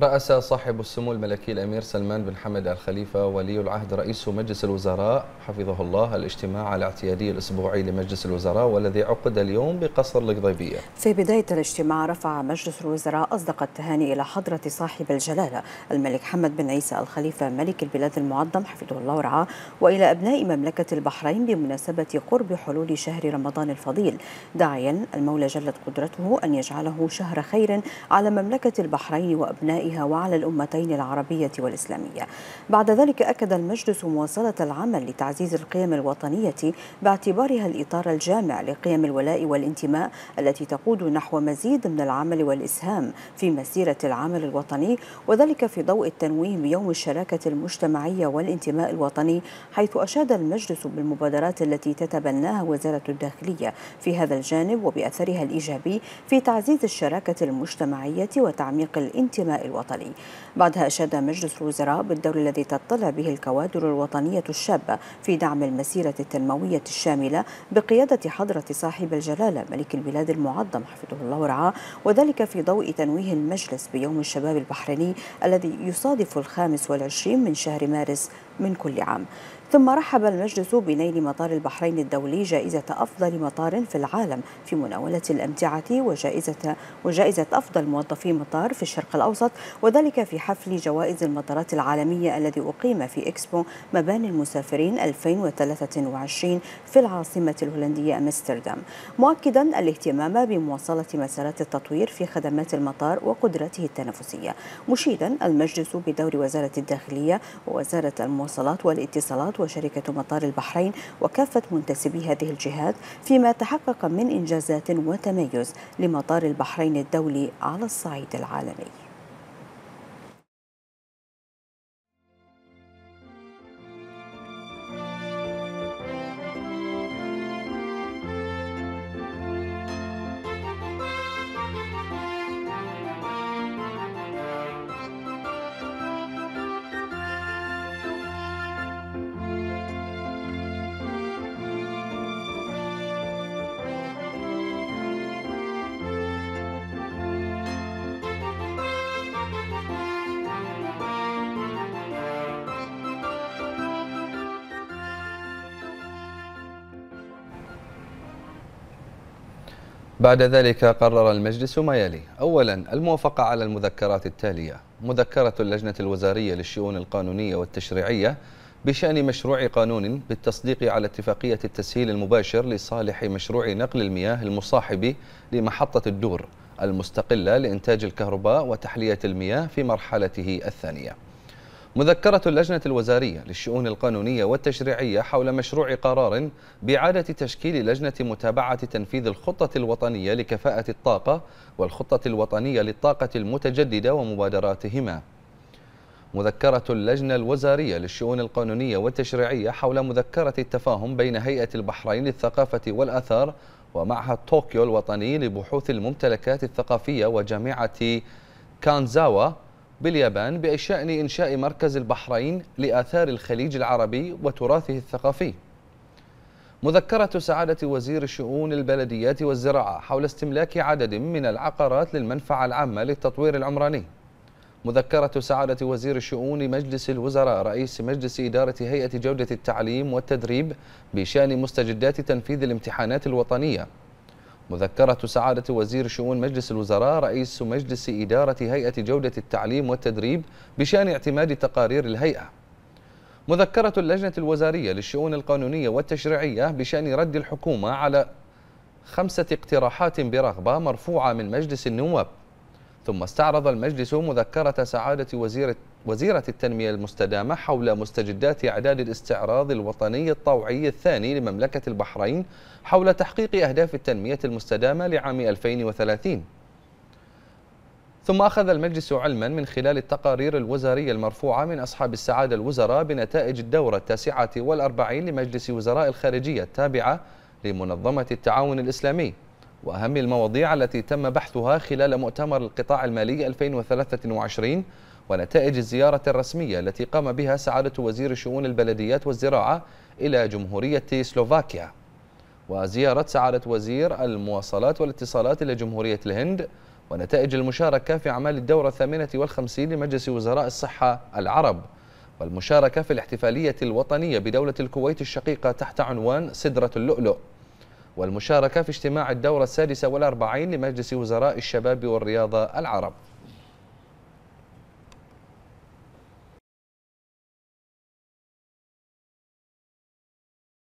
رأس صاحب السمو الملكي الأمير سلمان بن حمد الخليفة ولي العهد رئيس مجلس الوزراء حفظه الله الاجتماع الاعتيادي الأسبوعي لمجلس الوزراء والذي عقد اليوم بقصر القضيبية في بداية الاجتماع رفع مجلس الوزراء أصدق التهاني إلى حضرة صاحب الجلالة الملك حمد بن عيسى الخليفة ملك البلاد المعظم حفظه الله ورعاه وإلى أبناء مملكة البحرين بمناسبة قرب حلول شهر رمضان الفضيل داعيا المولى جلت قدرته أن يجعله شهر خير على مملكة البحرين وأبناء أبنائها وعلى الأمتين العربية والإسلامية بعد ذلك أكد المجلس مواصلة العمل لتعزيز القيم الوطنية باعتبارها الإطار الجامع لقيم الولاء والانتماء التي تقود نحو مزيد من العمل والإسهام في مسيرة العمل الوطني وذلك في ضوء التنويه بيوم الشراكة المجتمعية والانتماء الوطني حيث أشاد المجلس بالمبادرات التي تتبناها وزارة الداخلية في هذا الجانب وبأثرها الإيجابي في تعزيز الشراكة المجتمعية وتعميق الانتماء الوطني الوطني بعدها أشاد مجلس الوزراء بالدور الذي تطلع به الكوادر الوطنية الشابة في دعم المسيرة التنموية الشاملة بقيادة حضرة صاحب الجلالة ملك البلاد المعظم حفظه الله ورعاه وذلك في ضوء تنويه المجلس بيوم الشباب البحريني الذي يصادف الخامس والعشرين من شهر مارس من كل عام ثم رحب المجلس بنيل مطار البحرين الدولي جائزة أفضل مطار في العالم في مناولة الأمتعة وجائزة, وجائزة أفضل موظفي مطار في الشرق الأوسط وذلك في حفل جوائز المطارات العالمية الذي أقيم في إكسبو مباني المسافرين 2023 في العاصمة الهولندية أمستردام مؤكدا الاهتمام بمواصلة مسارات التطوير في خدمات المطار وقدرته التنافسية مشيدا المجلس بدور وزارة الداخلية ووزارة المواصلات والاتصالات الإمارات وشركة مطار البحرين وكافة منتسبي هذه الجهات فيما تحقق من إنجازات وتميز لمطار البحرين الدولي على الصعيد العالمي بعد ذلك قرر المجلس ما يلي أولا الموافقة على المذكرات التالية مذكرة اللجنة الوزارية للشؤون القانونية والتشريعية بشأن مشروع قانون بالتصديق على اتفاقية التسهيل المباشر لصالح مشروع نقل المياه المصاحب لمحطة الدور المستقلة لإنتاج الكهرباء وتحلية المياه في مرحلته الثانية مذكرة اللجنة الوزارية للشؤون القانونية والتشريعية حول مشروع قرار بإعادة تشكيل لجنة متابعة تنفيذ الخطة الوطنية لكفاءة الطاقة والخطة الوطنية للطاقة المتجددة ومبادراتهما مذكرة اللجنة الوزارية للشؤون القانونية والتشريعية حول مذكرة التفاهم بين هيئة البحرين للثقافة والأثار ومعهد طوكيو الوطني لبحوث الممتلكات الثقافية وجامعة كانزاوا باليابان بشأن إنشاء مركز البحرين لآثار الخليج العربي وتراثه الثقافي مذكرة سعادة وزير شؤون البلديات والزراعة حول استملاك عدد من العقارات للمنفعة العامة للتطوير العمراني مذكرة سعادة وزير شؤون مجلس الوزراء رئيس مجلس إدارة هيئة جودة التعليم والتدريب بشأن مستجدات تنفيذ الامتحانات الوطنية مذكرة سعادة وزير شؤون مجلس الوزراء رئيس مجلس إدارة هيئة جودة التعليم والتدريب بشأن اعتماد تقارير الهيئة مذكرة اللجنة الوزارية للشؤون القانونية والتشريعية بشأن رد الحكومة على خمسة اقتراحات برغبة مرفوعة من مجلس النواب ثم استعرض المجلس مذكرة سعادة وزير وزيرة التنمية المستدامة حول مستجدات إعداد الاستعراض الوطني الطوعي الثاني لمملكة البحرين حول تحقيق أهداف التنمية المستدامة لعام 2030 ثم أخذ المجلس علما من خلال التقارير الوزارية المرفوعة من أصحاب السعادة الوزراء بنتائج الدورة التاسعة والأربعين لمجلس وزراء الخارجية التابعة لمنظمة التعاون الإسلامي وأهم المواضيع التي تم بحثها خلال مؤتمر القطاع المالي 2023 ونتائج الزيارة الرسمية التي قام بها سعادة وزير شؤون البلديات والزراعة إلى جمهورية سلوفاكيا وزيارة سعادة وزير المواصلات والاتصالات إلى جمهورية الهند ونتائج المشاركة في أعمال الدورة الثامنة والخمسين لمجلس وزراء الصحة العرب والمشاركة في الاحتفالية الوطنية بدولة الكويت الشقيقة تحت عنوان سدرة اللؤلؤ والمشاركة في اجتماع الدورة السادسة والأربعين لمجلس وزراء الشباب والرياضة العرب